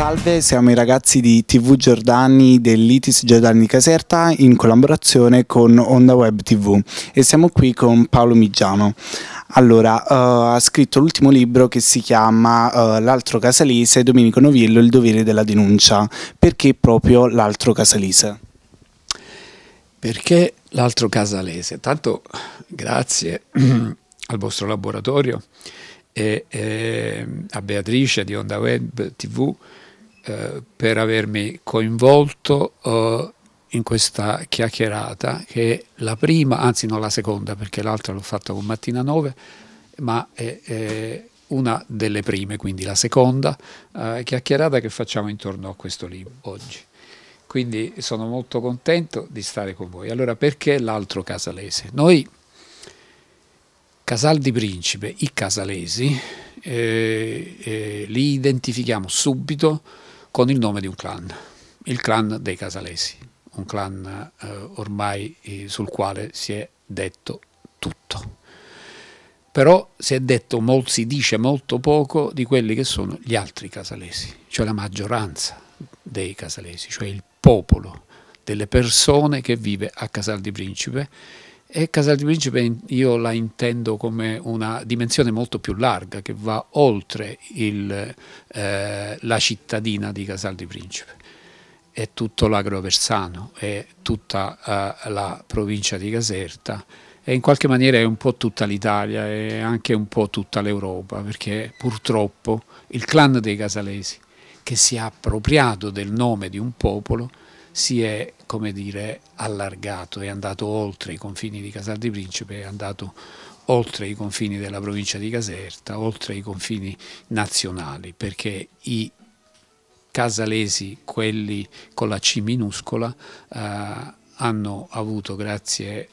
Salve, siamo i ragazzi di TV Giordani dell'ITIS Giordani di Caserta in collaborazione con Onda Web TV e siamo qui con Paolo Migiano. Allora, uh, ha scritto l'ultimo libro che si chiama uh, L'altro casalese, Domenico Novillo, il dovere della denuncia. Perché proprio l'altro casalese? Perché l'altro casalese? Tanto grazie al vostro laboratorio e, e ehm, a Beatrice di Onda Web TV eh, per avermi coinvolto eh, in questa chiacchierata che è la prima, anzi non la seconda perché l'altra l'ho fatta con Mattina 9, ma è, è, una delle prime, quindi la seconda eh, chiacchierata che facciamo intorno a questo libro oggi. Quindi sono molto contento di stare con voi. Allora perché l'altro casalese? Noi Casal di Principe, i casalesi, eh, eh, li identifichiamo subito con il nome di un clan, il clan dei Casalesi, un clan eh, ormai eh, sul quale si è detto tutto. Però si, è detto, molto, si dice molto poco di quelli che sono gli altri Casalesi, cioè la maggioranza dei Casalesi, cioè il popolo delle persone che vive a Casal di Principe e Casal di Principe io la intendo come una dimensione molto più larga che va oltre il, eh, la cittadina di Casal di Principe. È tutto l'Agroversano, è tutta eh, la provincia di Caserta e in qualche maniera è un po' tutta l'Italia e anche un po' tutta l'Europa perché purtroppo il clan dei Casalesi che si è appropriato del nome di un popolo si è come dire, allargato, è andato oltre i confini di Casal di Principe, è andato oltre i confini della provincia di Caserta, oltre i confini nazionali, perché i casalesi, quelli con la C minuscola, eh, hanno avuto grazie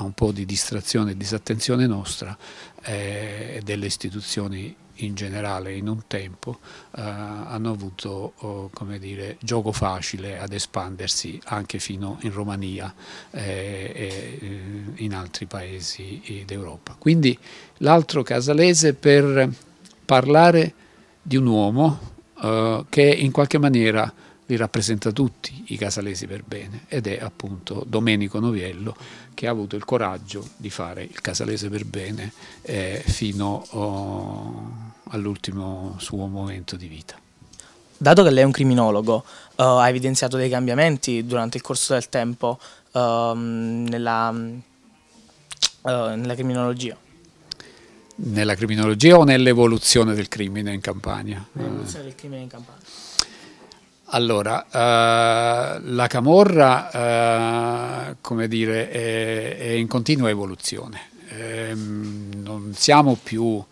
a un po' di distrazione e disattenzione nostra eh, e eh, delle istituzioni in generale in un tempo eh, hanno avuto oh, dire, gioco facile ad espandersi anche fino in Romania eh, e eh, in altri paesi eh, d'Europa. Quindi l'altro casalese per parlare di un uomo che in qualche maniera li rappresenta tutti i casalesi per bene ed è appunto Domenico Noviello che ha avuto il coraggio di fare il casalese per bene eh, fino oh, all'ultimo suo momento di vita. Dato che lei è un criminologo, uh, ha evidenziato dei cambiamenti durante il corso del tempo uh, nella, uh, nella criminologia? Nella criminologia o nell'evoluzione del crimine in Campania? Nell'evoluzione del crimine in Campania. Allora, eh, la camorra, eh, come dire, è, è, in continua evoluzione. Eh, non siamo più,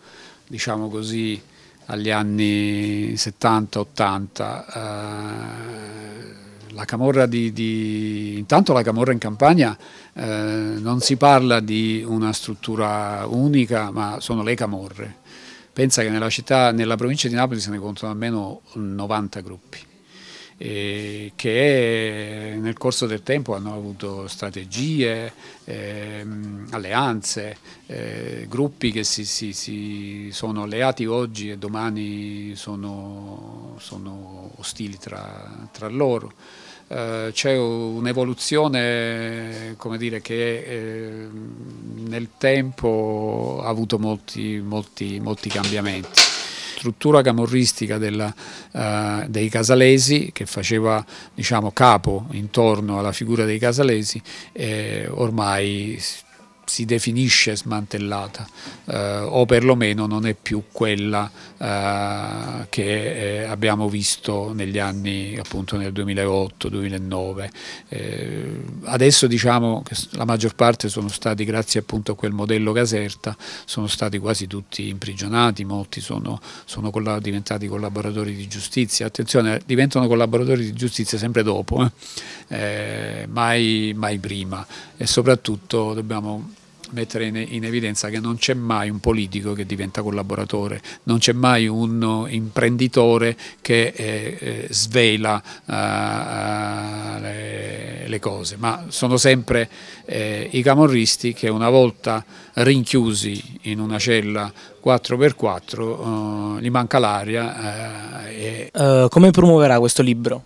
diciamo così, agli anni 70-80. Eh, la camorra di, di, Intanto la camorra in Campania eh, non si parla di una struttura unica, ma sono le camorre. Pensa che nella, città, nella provincia di Napoli se ne contano almeno 90 gruppi eh, che nel corso del tempo hanno avuto strategie, ehm, alleanze, eh, gruppi che si, si, si, sono alleati oggi e domani sono, sono ostili tra, tra loro. Eh, C'è un'evoluzione che ehm, nel tempo ha avuto molti, molti, molti cambiamenti struttura camorristica della, eh, dei Casalesi che faceva diciamo, capo intorno alla figura dei Casalesi eh, ormai si definisce smantellata eh, o perlomeno non è più quella eh, che eh, abbiamo visto negli anni appunto nel 2008-2009. Eh, adesso diciamo che la maggior parte sono stati grazie appunto a quel modello Caserta sono stati quasi tutti imprigionati, molti sono, sono colla diventati collaboratori di giustizia, attenzione eh, diventano collaboratori di giustizia sempre dopo, eh. mai, mai prima e soprattutto dobbiamo mettere in, in evidenza che non c'è mai un politico che diventa collaboratore, non c'è mai un imprenditore che eh, eh, svela eh, eh le, le, cose, ma sono sempre eh, i camorristi che una volta rinchiusi in una cella 4x4 eh, gli manca l'aria. E... Uh, come promuoverà questo libro?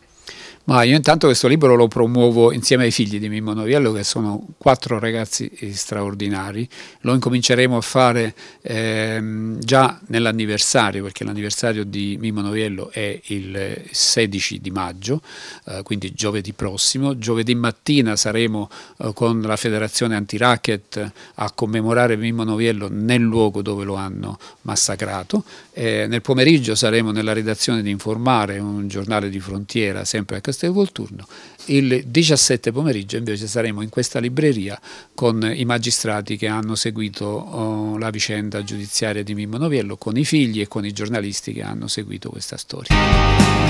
ma io intanto questo libro lo promuovo insieme ai figli di Mimmo Noviello che sono quattro ragazzi straordinari, lo incominceremo a fare ehm, già nell'anniversario perché l'anniversario di Mimmo Noviello è il 16 di maggio, eh, quindi giovedì prossimo, giovedì mattina saremo eh, con la federazione anti-racket a commemorare Mimmo Noviello nel luogo dove lo hanno massacrato, eh, nel pomeriggio saremo nella redazione di Informare, un giornale di frontiera sempre a Castello Castel Volturno. Il 17 pomeriggio invece saremo in questa libreria con i magistrati che hanno seguito oh, la vicenda giudiziaria di Mimmo Noviello, con i figli e con i giornalisti che hanno seguito questa storia.